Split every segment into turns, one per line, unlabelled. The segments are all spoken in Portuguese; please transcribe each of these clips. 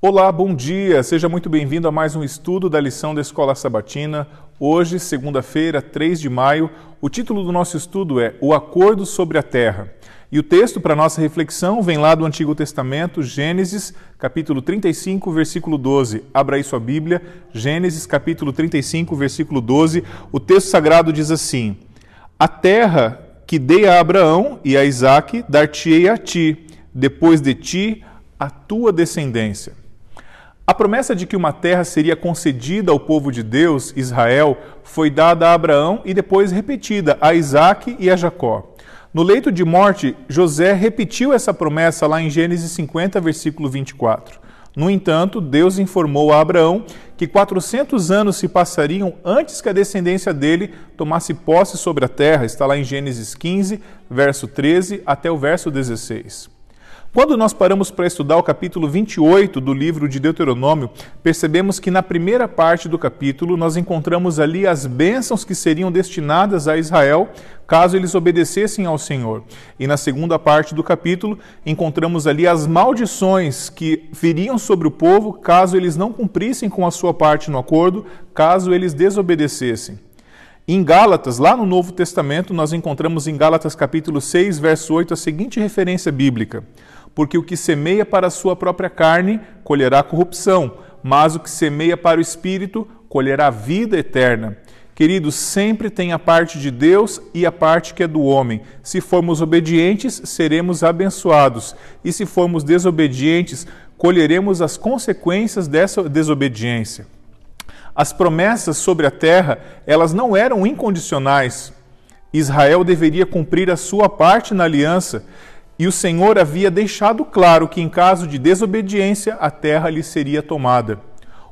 Olá, bom dia! Seja muito bem-vindo a mais um estudo da lição da Escola Sabatina. Hoje, segunda-feira, 3 de maio, o título do nosso estudo é O Acordo sobre a Terra. E o texto para nossa reflexão vem lá do Antigo Testamento, Gênesis, capítulo 35, versículo 12. Abra aí sua Bíblia, Gênesis, capítulo 35, versículo 12. O texto sagrado diz assim: A terra que dei a Abraão e a Isaque, dar-te-ei a ti, depois de ti, a tua descendência. A promessa de que uma terra seria concedida ao povo de Deus, Israel, foi dada a Abraão e depois repetida a Isaac e a Jacó. No leito de morte, José repetiu essa promessa lá em Gênesis 50, versículo 24. No entanto, Deus informou a Abraão que 400 anos se passariam antes que a descendência dele tomasse posse sobre a terra. Está lá em Gênesis 15, verso 13 até o verso 16. Quando nós paramos para estudar o capítulo 28 do livro de Deuteronômio, percebemos que na primeira parte do capítulo nós encontramos ali as bênçãos que seriam destinadas a Israel caso eles obedecessem ao Senhor. E na segunda parte do capítulo encontramos ali as maldições que viriam sobre o povo caso eles não cumprissem com a sua parte no acordo, caso eles desobedecessem. Em Gálatas, lá no Novo Testamento, nós encontramos em Gálatas capítulo 6, verso 8, a seguinte referência bíblica: porque o que semeia para a sua própria carne colherá corrupção, mas o que semeia para o espírito colherá vida eterna. Queridos, sempre tem a parte de Deus e a parte que é do homem. Se formos obedientes, seremos abençoados, e se formos desobedientes, colheremos as consequências dessa desobediência. As promessas sobre a terra, elas não eram incondicionais. Israel deveria cumprir a sua parte na aliança e o Senhor havia deixado claro que, em caso de desobediência, a terra lhe seria tomada.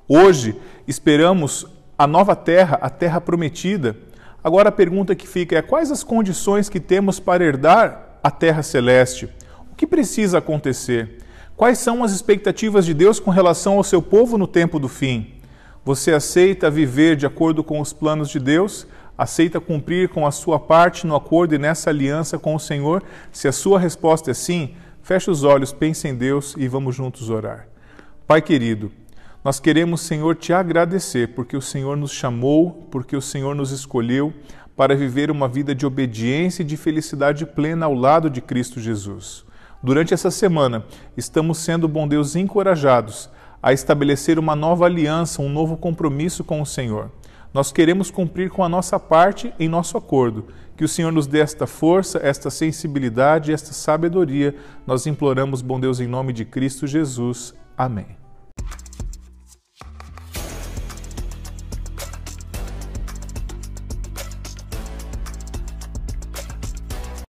Hoje, esperamos a nova terra, a terra prometida. Agora, a pergunta que fica é: quais as condições que temos para herdar a terra celeste? O que precisa acontecer? Quais são as expectativas de Deus com relação ao seu povo no tempo do fim? Você aceita viver de acordo com os planos de Deus? aceita cumprir com a sua parte no acordo e nessa aliança com o Senhor? Se a sua resposta é sim, feche os olhos, pense em Deus e vamos juntos orar. Pai querido, nós queremos, Senhor, te agradecer porque o Senhor nos chamou, porque o Senhor nos escolheu para viver uma vida de obediência e de felicidade plena ao lado de Cristo Jesus. Durante essa semana, estamos sendo, bom Deus, encorajados a estabelecer uma nova aliança, um novo compromisso com o Senhor. Nós queremos cumprir com a nossa parte em nosso acordo. Que o Senhor nos dê esta força, esta sensibilidade, esta sabedoria. Nós imploramos, bom Deus, em nome de Cristo Jesus. Amém.